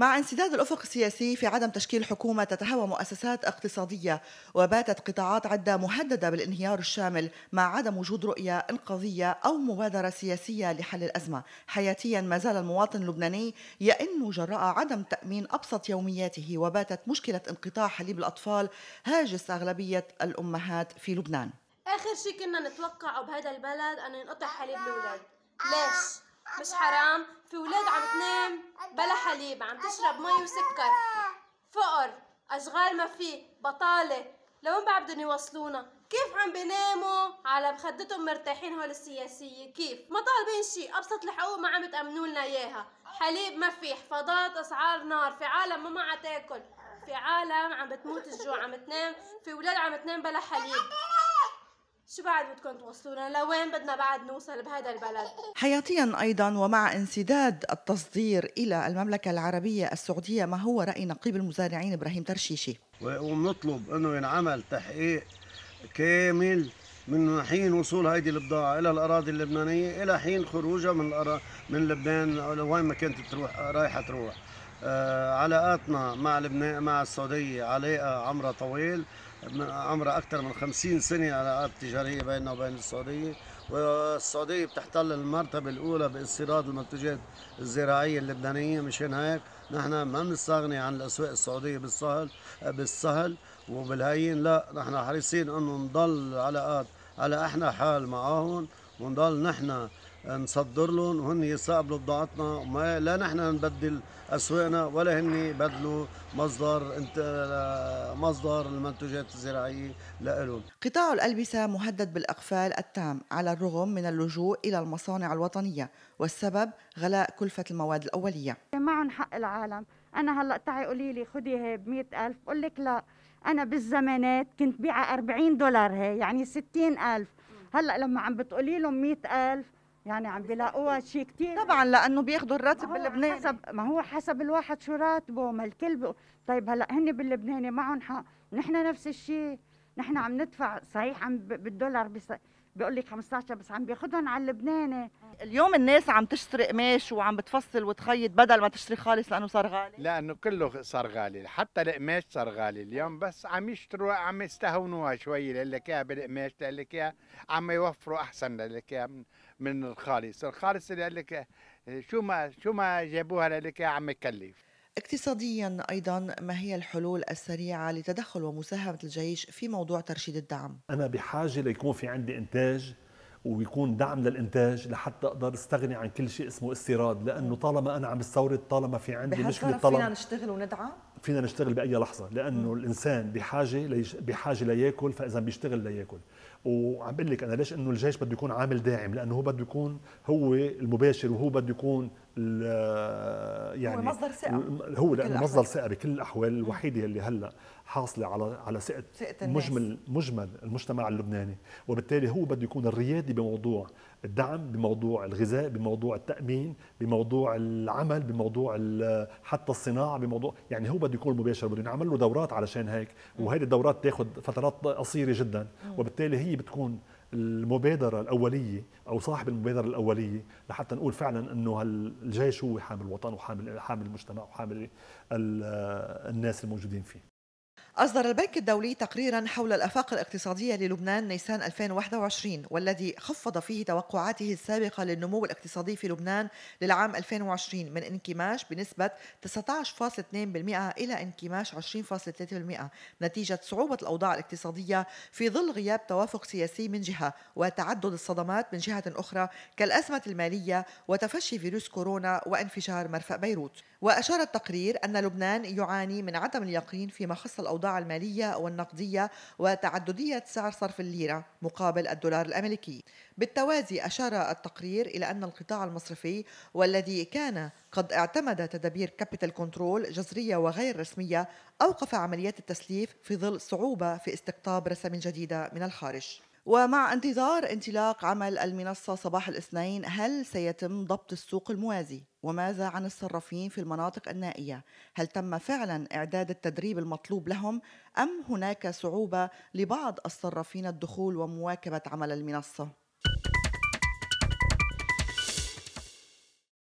مع انسداد الافق السياسي في عدم تشكيل حكومه تتهوى مؤسسات اقتصاديه وباتت قطاعات عده مهدده بالانهيار الشامل مع عدم وجود رؤيه انقاذيه او مبادره سياسيه لحل الازمه، حياتيا ما زال المواطن اللبناني يئن جراء عدم تامين ابسط يومياته وباتت مشكله انقطاع حليب الاطفال هاجس اغلبيه الامهات في لبنان. اخر شيء كنا نتوقعه بهذا البلد انه ينقطع حليب الاولاد، ليش؟ مش حرام في ولاد عم تنام بلا حليب عم تشرب مي وسكر فقر اشغال ما في بطاله لوين ما بدهم يوصلونا كيف عم بيناموا على مخدتهم مرتاحين هول السياسية كيف ما طالبين شيء أبسط الحقوق ما عم تأمنوا لنا إياها حليب ما في حفاضات أسعار نار في عالم ما معها تاكل في عالم عم بتموت الجوع عم تنام في ولاد عم تنام بلا حليب شو بعد بدكم توصلونا لوين بدنا بعد نوصل بهذا البلد حياتيا ايضا ومع انسداد التصدير الى المملكه العربيه السعوديه ما هو راي نقيب المزارعين ابراهيم ترشيشي وبنطلب انه ينعمل تحقيق كامل من حين وصول هذه البضاعة إلى الأراضي اللبنانية إلى حين خروجها من الأرا... من لبنان وين ما كانت تروح رايحة تروح آه علاقاتنا مع لبنان مع السعودية علاقة عمرها طويل عمرها أكثر من 50 سنة علاقات تجارية بيننا وبين السعودية والسعودية بتحتل المرتبة الأولى باستيراد المنتجات الزراعية اللبنانية مشان هيك نحن ما بنستغني عن الأسواق السعودية بالسهل بالسهل وبالهين لا نحن حريصين إنه نضل علاقات على احنا حال معاهم ونضل نحن نصدر لهم وهن يستقبلوا بضاعتنا وما لا نحن نبدل اسواقنا ولا هن بدلوا مصدر انت مصدر المنتوجات الزراعيه لهم. قطاع الالبسه مهدد بالاقفال التام على الرغم من اللجوء الى المصانع الوطنيه والسبب غلاء كلفه المواد الاوليه. معهم حق العالم، انا هلا تعي قولي لي خذي هي ب 100000 بقول لك لا انا بالزمانات كنت بيعها 40 دولار هي يعني 60000 هلا لما عم بتقولي لهم 100000 يعني عم بيلاقوها شيء كثير طبعا لانه بياخذوا الراتب باللبنان حسب ما هو حسب الواحد شو راتبه ما الكل ب... طيب هلا هن باللبناني معهم حق نحن نفس الشيء نحن عم ندفع صحيح عم بالدولار بس بيقول لك 15 بس عم بياخذهم على اللبناني اليوم الناس عم تشتري قماش وعم بتفصل وتخيط بدل ما تشتري خالص لانه صار غالي لانه كله صار غالي حتى القماش صار غالي اليوم بس عم يشتروا عم يستهونوها شوي لك يا بالقماش لك عم يوفروا احسن لك من, من الخالص الخالص لك شو ما شو ما جابوها لك عم يكلف اقتصاديا ايضا ما هي الحلول السريعه لتدخل ومساهمه الجيش في موضوع ترشيد الدعم؟ انا بحاجه ليكون في عندي انتاج ويكون دعم للانتاج لحتى اقدر استغني عن كل شيء اسمه استيراد لانه طالما انا عم بستورد طالما في عندي مشكله طلب فينا نشتغل وندعم فينا نشتغل باي لحظه لانه الانسان بحاجه ليش بحاجه لياكل فاذا بيشتغل لياكل وعم بقول لك انا ليش انه الجيش بده يكون عامل داعم لانه هو بده يكون هو المباشر وهو بده يكون يعني هو مصدر ثقه هو لانه مصدر ثقه بكل الاحوال الوحيده اللي هلا حاصله على على ثقه مجمل مجمل المجتمع اللبناني وبالتالي هو بده يكون الريادي بموضوع الدعم بموضوع الغذاء بموضوع التامين بموضوع العمل بموضوع حتى الصناعه بموضوع يعني هو بده يكون مباشر بده ينعمل له دورات علشان هيك وهذه الدورات تاخذ فترات قصيره جدا وبالتالي هي بتكون المبادرة الأولية أو صاحب المبادرة الأولية لحتى نقول فعلا أنه الجيش هو حامل الوطن وحامل حامل المجتمع وحامل الناس الموجودين فيه أصدر البنك الدولي تقريرا حول الآفاق الاقتصادية للبنان نيسان 2021 والذي خفض فيه توقعاته السابقة للنمو الاقتصادي في لبنان للعام 2020 من انكماش بنسبة 19.2% إلى انكماش 20.3% نتيجة صعوبة الأوضاع الاقتصادية في ظل غياب توافق سياسي من جهة وتعدد الصدمات من جهة أخرى كالأزمة المالية وتفشي فيروس كورونا وانفجار مرفأ بيروت وأشار التقرير أن لبنان يعاني من عدم اليقين فيما خص الأوضاع الأوضاع المالية والنقدية وتعددية سعر صرف الليرة مقابل الدولار الأمريكي بالتوازي أشار التقرير إلى أن القطاع المصرفي والذي كان قد اعتمد تدابير كابيتال كنترول جذرية وغير رسمية أوقف عمليات التسليف في ظل صعوبة في استقطاب رسم جديدة من الخارج ومع انتظار انطلاق عمل المنصة صباح الاثنين هل سيتم ضبط السوق الموازي؟ وماذا عن الصرافين في المناطق النائية؟ هل تم فعلا إعداد التدريب المطلوب لهم أم هناك صعوبة لبعض الصرافين الدخول ومواكبة عمل المنصة؟